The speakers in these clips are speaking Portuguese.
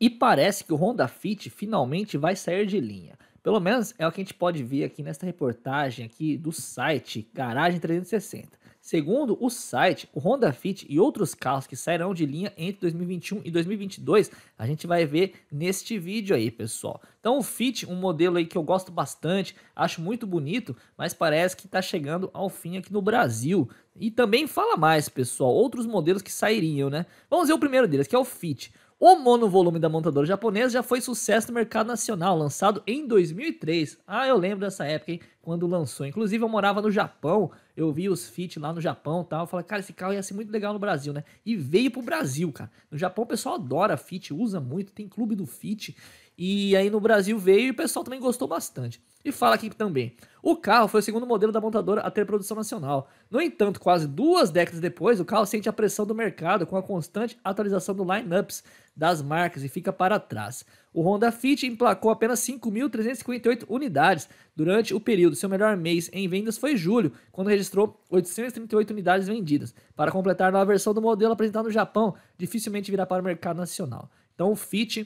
E parece que o Honda Fit finalmente vai sair de linha. Pelo menos é o que a gente pode ver aqui nesta reportagem aqui do site Garagem 360. Segundo o site, o Honda Fit e outros carros que sairão de linha entre 2021 e 2022, a gente vai ver neste vídeo aí, pessoal. Então o Fit, um modelo aí que eu gosto bastante, acho muito bonito, mas parece que está chegando ao fim aqui no Brasil. E também fala mais, pessoal, outros modelos que sairiam, né? Vamos ver o primeiro deles, que é o Fit. O mono volume da montadora japonesa já foi sucesso no mercado nacional, lançado em 2003. Ah, eu lembro dessa época, hein? Quando lançou. Inclusive, eu morava no Japão, eu vi os fit lá no Japão e tal. Eu falei, cara, esse carro ia ser muito legal no Brasil, né? E veio pro Brasil, cara. No Japão o pessoal adora fit, usa muito, tem clube do fit. E aí no Brasil veio e o pessoal também gostou bastante. E fala aqui também: o carro foi o segundo modelo da montadora a ter produção nacional. No entanto, quase duas décadas depois, o carro sente a pressão do mercado com a constante atualização do lineups das marcas e fica para trás. O Honda Fit emplacou apenas 5.358 unidades durante o período. Seu melhor mês em vendas foi julho, quando registrou 838 unidades vendidas. Para completar, a versão do modelo apresentada no Japão dificilmente virá para o mercado nacional. Então, o Fit,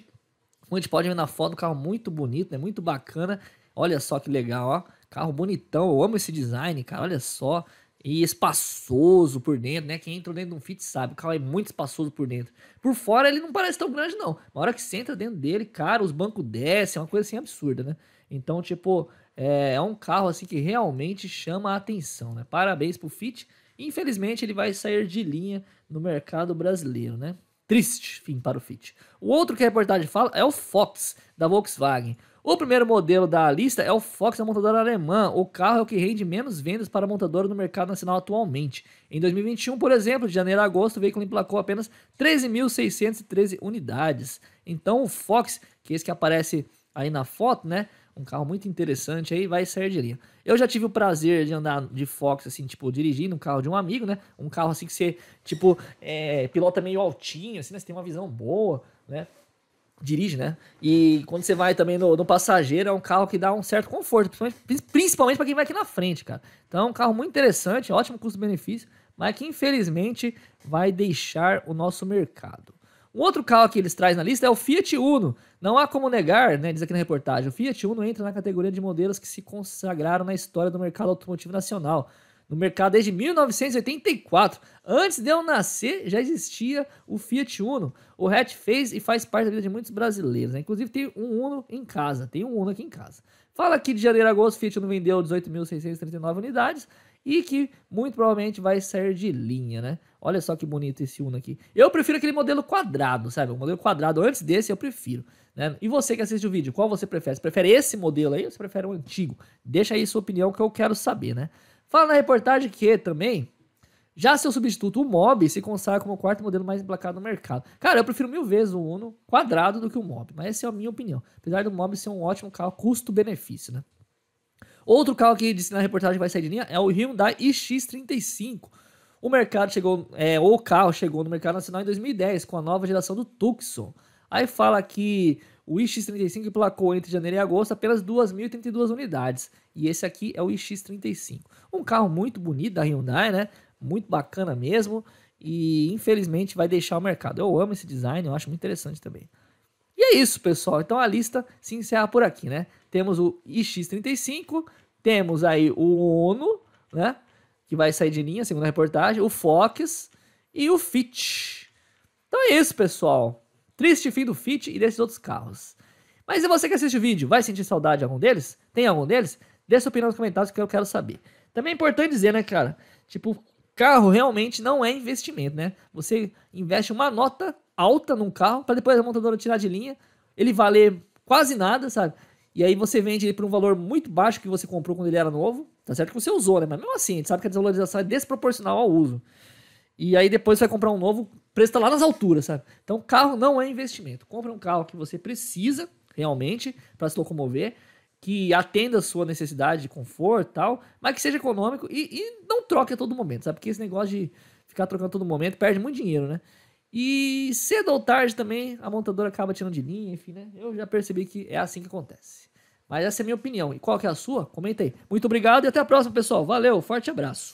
como a gente pode ver na foto, um carro muito bonito, né? muito bacana. Olha só que legal, ó. Carro bonitão, eu amo esse design, cara. Olha só, e espaçoso por dentro, né? Quem entra dentro de um fit sabe, o carro é muito espaçoso por dentro. Por fora ele não parece tão grande, não. Na hora que você entra dentro dele, cara, os bancos descem, é uma coisa assim absurda, né? Então, tipo, é, é um carro assim que realmente chama a atenção, né? Parabéns pro fit. Infelizmente ele vai sair de linha no mercado brasileiro, né? Triste fim para o fit. O outro que a reportagem fala é o Fox da Volkswagen. O primeiro modelo da lista é o Fox, a é montadora alemã. O carro é o que rende menos vendas para a montadora no mercado nacional atualmente. Em 2021, por exemplo, de janeiro a agosto, o veículo emplacou apenas 13.613 unidades. Então o Fox, que é esse que aparece aí na foto, né? Um carro muito interessante aí, vai sair de linha. Eu já tive o prazer de andar de Fox, assim, tipo, dirigindo um carro de um amigo, né? Um carro assim que você, tipo, é, pilota meio altinho, assim, né? Você tem uma visão boa, né? dirige, né? E quando você vai também no, no, passageiro, é um carro que dá um certo conforto, principalmente, principalmente para quem vai aqui na frente, cara. Então é um carro muito interessante, ótimo custo-benefício, mas que infelizmente vai deixar o nosso mercado. Um outro carro que eles trazem na lista é o Fiat Uno. Não há como negar, né, diz aqui na reportagem, o Fiat Uno entra na categoria de modelos que se consagraram na história do mercado automotivo nacional no mercado desde 1984. Antes de eu nascer, já existia o Fiat Uno. O hatch fez e faz parte da vida de muitos brasileiros. Né? Inclusive, tem um Uno em casa. Tem um Uno aqui em casa. Fala aqui de janeiro a agosto, o Fiat Uno vendeu 18.639 unidades e que muito provavelmente vai sair de linha, né? Olha só que bonito esse Uno aqui. Eu prefiro aquele modelo quadrado, sabe? O modelo quadrado antes desse eu prefiro. Né? E você que assiste o vídeo, qual você prefere? Você prefere esse modelo aí ou você prefere o antigo? Deixa aí sua opinião que eu quero saber, né? Fala na reportagem que também já seu substituto, o Mob, se consagra como o quarto modelo mais emplacado no mercado. Cara, eu prefiro mil vezes o Uno quadrado do que o Mob, mas essa é a minha opinião. Apesar do Mob ser um ótimo carro custo-benefício, né? Outro carro que disse na reportagem que vai sair de linha é o Hyundai iX35. O mercado chegou, é, o carro chegou no mercado nacional em 2010 com a nova geração do Tucson. Aí fala que o iX35 placou entre janeiro e agosto apenas 2.032 unidades. E esse aqui é o iX35. Um carro muito bonito da Hyundai, né? Muito bacana mesmo. E infelizmente vai deixar o mercado. Eu amo esse design, eu acho muito interessante também. E é isso, pessoal. Então a lista se encerra por aqui, né? Temos o iX35, temos aí o Uno, né? Que vai sair de linha, segundo a reportagem, o Fox e o Fit. Então é isso, pessoal. Triste fim do Fit e desses outros carros. Mas e você que assiste o vídeo, vai sentir saudade de algum deles? Tem algum deles? Deixa sua opinião nos comentários que eu quero saber. Também é importante dizer, né, cara? Tipo, carro realmente não é investimento, né? Você investe uma nota alta num carro para depois a montadora tirar de linha, ele valer quase nada, sabe? E aí você vende ele por um valor muito baixo que você comprou quando ele era novo. Tá certo que você usou, né? Mas mesmo assim, a gente sabe que a desvalorização é desproporcional ao uso. E aí depois você vai comprar um novo preço tá lá nas alturas, sabe? Então, carro não é investimento. Compre um carro que você precisa realmente para se locomover, que atenda a sua necessidade de conforto e tal, mas que seja econômico e, e, não troque a todo momento, sabe? Porque esse negócio de ficar trocando a todo momento perde muito dinheiro, né? E cedo ou tarde também a montadora acaba tirando de linha, enfim, né? Eu já percebi que é assim que acontece. Mas essa é a minha opinião. E qual que é a sua? Comenta aí. Muito obrigado e até a próxima, pessoal. Valeu, forte abraço.